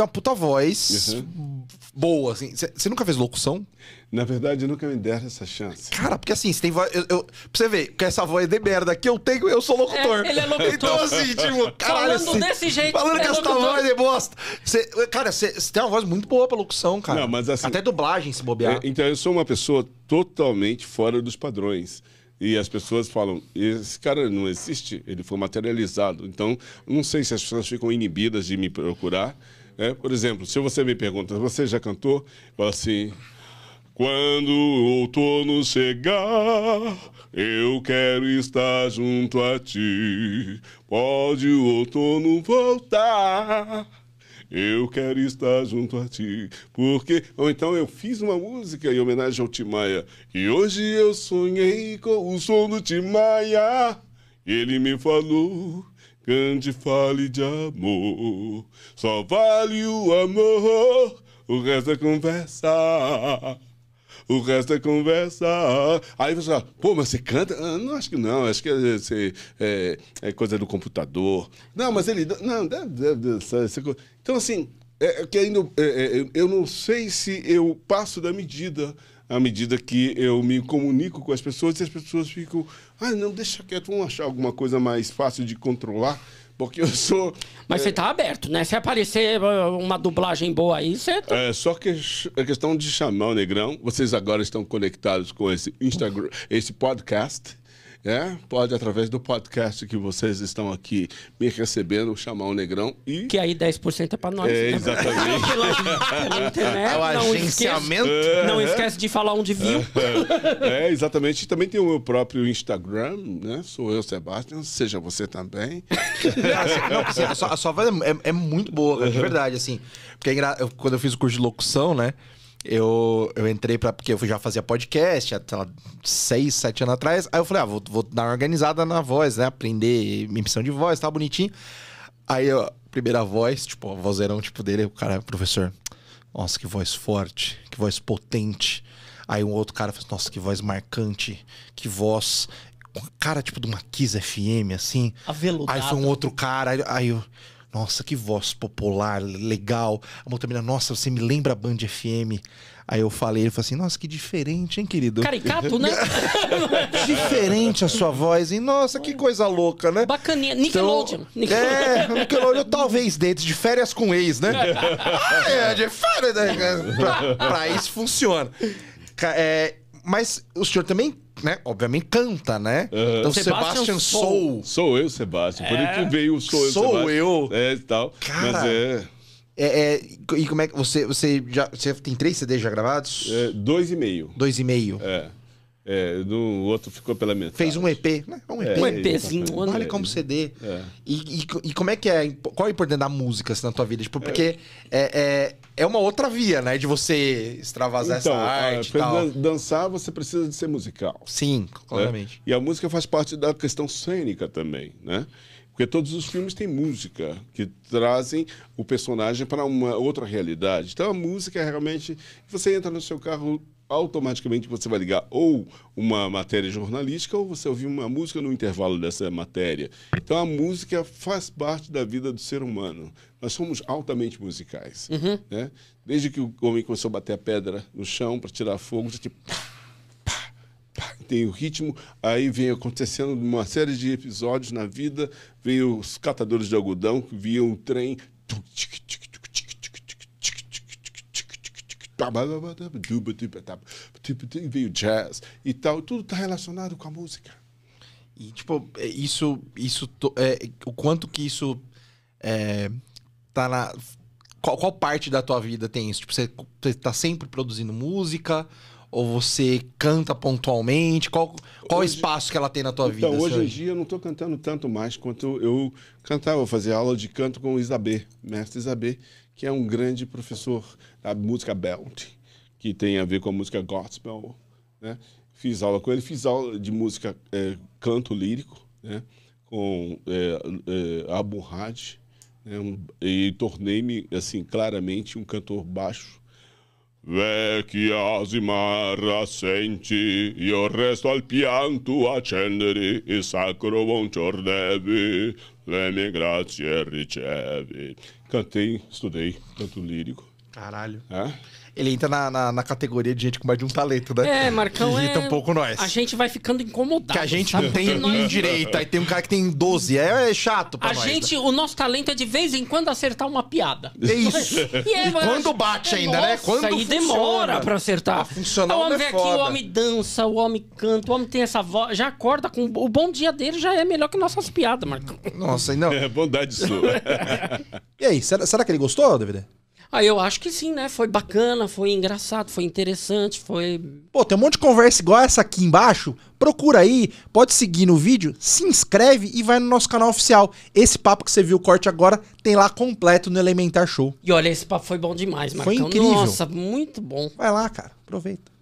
tem uma puta voz uhum. boa, assim. Você nunca fez locução? Na verdade, nunca me deram essa chance. Cara, porque assim, você tem voz. Eu, eu, pra você ver, com essa voz de merda que eu tenho, eu sou locutor. É, ele é locutor. Então, assim, tipo, caralho. Falando assim, desse jeito. Falando é essa voz de é bosta. Cê, cara, você tem uma voz muito boa pra locução, cara. Não, mas assim, Até dublagem se bobear. É, então, eu sou uma pessoa totalmente fora dos padrões. E as pessoas falam, esse cara não existe, ele foi materializado. Então, não sei se as pessoas ficam inibidas de me procurar né? Por exemplo, se você me pergunta, você já cantou? Fala assim. Quando o outono chegar, eu quero estar junto a ti. Pode o outono voltar. Eu quero estar junto a ti, porque ou então eu fiz uma música em homenagem ao Timaya e hoje eu sonhei com o som do Timaya. Ele me falou Cante fale de amor, só vale o amor, o resto é conversa. O resto é conversa. Aí você fala, pô, mas você canta? Ah, não acho que não, acho que é, é, é, coisa do computador. Não, mas ele. Não, deve, deve, deve, Então, assim, é, é que ainda, é, é, eu não sei se eu passo da medida à medida que eu me comunico com as pessoas e as pessoas ficam, ah, não, deixa quieto, vamos achar alguma coisa mais fácil de controlar, porque eu sou. Mas é, você tá aberto, né? Se aparecer uh, uma dublagem boa aí, você. Tá... É, só que a questão de chamar o Negrão, vocês agora estão conectados com esse Instagram, esse podcast. É, pode, através do podcast que vocês estão aqui me recebendo, chamar o Negrão e. Que aí 10% é pra nós. É, né? exatamente. Né? internet. É o agenciamento. Não esquece, não esquece de falar onde viu. é, é exatamente. Também tem o meu próprio Instagram, né? Sou eu, Sebastião. Seja você também. não, assim, a, sua, voz é, é, é, muito boa, de verdade, assim. Porque é quando eu fiz o curso de locução, né? eu, eu entrei para porque eu já fazia podcast há seis, sete anos atrás. Aí eu falei, ah, vou, vou dar uma organizada na voz, né? Aprender emissão de voz, tá bonitinho. Aí primeira voz, tipo, a vozeirão tipo dele, o cara, professor, nossa, que voz forte, que voz potente. Aí um outro cara falou, nossa, que voz marcante, que voz com a cara tipo de uma Kiss FM, assim. Aveludado. Aí foi um outro cara, aí, aí eu nossa, que voz popular, legal. A outra menina, nossa, você me lembra a Band FM. Aí eu falei, ele falou assim, nossa, que diferente, hein, querido? Caricato, né? diferente a sua voz, hein? Nossa, que coisa louca, né? Bacaninha. Então, Nickelodeon. Então, é, Nickelodeon talvez dentro de férias com ex, né? ah, é, de férias. Né? Pra, pra isso funciona. É, mas o senhor também né, obviamente canta, né? Uhum. Então Sebastian, Sebastian Soul. Sou eu, Sebastian. Por é. isso que veio o Sou eu. Sou Sebastian. eu. É, tal. Cara, Mas é... É, é, E como é que você, você já você tem três CDs já gravados? É, dois e meio. Dois e meio. É. É, do outro ficou pela metade. Fez um EP, né? Um EP. É, um EPzinho. Vale como CD. É. E, e, e, como é que é? Qual é a importância da música assim, na tua vida? Tipo, porque é, é, é uma outra via, né? De você extravasar então, essa arte. Pra tal. dançar, você precisa de ser musical. Sim, né? claramente. Né? E a música faz parte da questão cênica também, né? Porque todos os filmes têm música que trazem o personagem para uma outra realidade. Então a música é realmente. Você entra no seu carro automaticamente você vai ligar ou uma matéria jornalística ou você ouvir uma música no intervalo dessa matéria. Então a música faz parte da vida do ser humano. Nós somos altamente musicais. Uhum. Né? Desde que o homem começou a bater a pedra no chão para tirar fogo, tipo. tem o ritmo, aí vem acontecendo uma série de episódios na vida. Veio os catadores de algodão que viam o trem veio jazz e tal. Tudo está relacionado com a música. E, tipo, é, isso. isso é, o quanto que isso. É, tá na. Qual, qual, parte da tua vida tem isso? Tipo, você, você tá sempre produzindo música? Ou você canta pontualmente? Qual, qual hoje, espaço que ela tem na tua então, vida? Hoje em dia eu não estou cantando tanto mais quanto eu cantava. Eu fazia aula de canto com o Isabê, mestre Isabê, que é um grande professor da música belt, que tem a ver com a música gospel. Né? Fiz aula com ele, fiz aula de música é, canto lírico, né? com é, é, Abu Hadi, né? um, e tornei-me assim claramente um cantor baixo Vecchi asima rassenci, io resto al pianto a cendere, il sacro buongior devi, le mie grazie ricevi. Cantei, studei, canto lirico. Caralho. É? Ele entra na, na, na, categoria de gente com mais de um talento, né? É, Marcão. Que é... um pouco nós. A gente vai ficando incomodado. Que a gente sabe? tem um direito. Aí tem um cara que tem 12. É, é chato pra a nós. A gente, né? o nosso talento é de vez em quando acertar uma piada. É isso. e, é, e quando bate ainda, né? nossa, né? Quando e funciona. demora pra acertar. Pra ah, funcionar o homem é vem aqui, o homem dança, o homem canta, o homem tem essa voz. Já acorda com. O bom dia dele já é melhor que nossas piadas, Marcão. Nossa, não. É, bondade sua. e aí, será, será que ele gostou, David? Ah, eu acho que sim, né? Foi bacana, foi engraçado, foi interessante, foi. Pô, tem um monte de conversa igual essa aqui embaixo. Procura aí, pode seguir no vídeo, se inscreve e vai no nosso canal oficial. Esse papo que você viu o corte agora tem lá completo no Elementar Show. E olha, esse papo foi bom demais, Marcão. Foi incrível. Nossa, muito bom. Vai lá, cara. Aproveita.